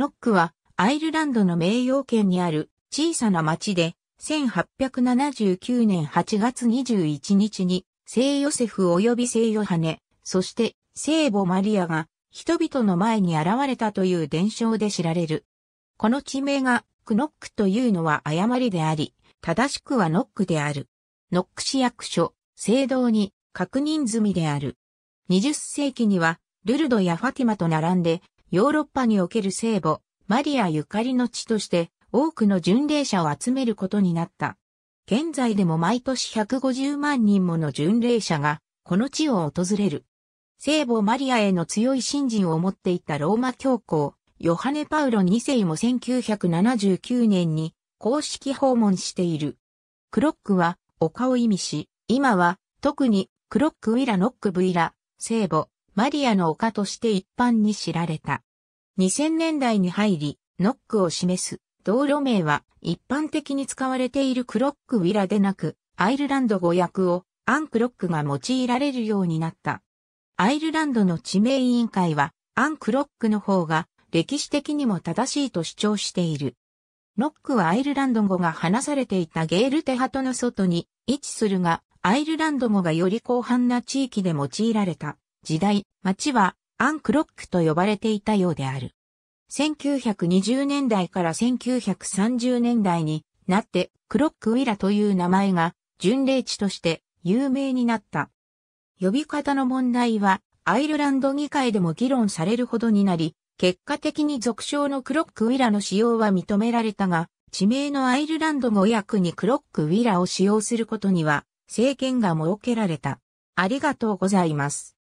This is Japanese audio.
ノックはアイルランドの名誉圏にある小さな町で1879年8月21日に聖ヨセフ及び聖ヨハネ、そして聖母マリアが人々の前に現れたという伝承で知られる。この地名がクノックというのは誤りであり、正しくはノックである。ノック市役所、聖堂に確認済みである。20世紀にはルルドやファティマと並んでヨーロッパにおける聖母、マリアゆかりの地として多くの巡礼者を集めることになった。現在でも毎年150万人もの巡礼者がこの地を訪れる。聖母マリアへの強い信心を持っていたローマ教皇、ヨハネ・パウロ2世も1979年に公式訪問している。クロックは丘を意味し、今は特にクロックウィラノックブイラ、聖母、マリアの丘として一般に知られた。2000年代に入り、ノックを示す道路名は一般的に使われているクロックウィラでなく、アイルランド語訳をアンクロックが用いられるようになった。アイルランドの地名委員会は、アンクロックの方が歴史的にも正しいと主張している。ノックはアイルランド語が話されていたゲールテハトの外に位置するが、アイルランド語がより広範な地域で用いられた。時代、町はアンクロックと呼ばれていたようである。1920年代から1930年代になってクロックウィラという名前が巡礼地として有名になった。呼び方の問題はアイルランド議会でも議論されるほどになり、結果的に俗称のクロックウィラの使用は認められたが、地名のアイルランド語訳にクロックウィラを使用することには政権が設けられた。ありがとうございます。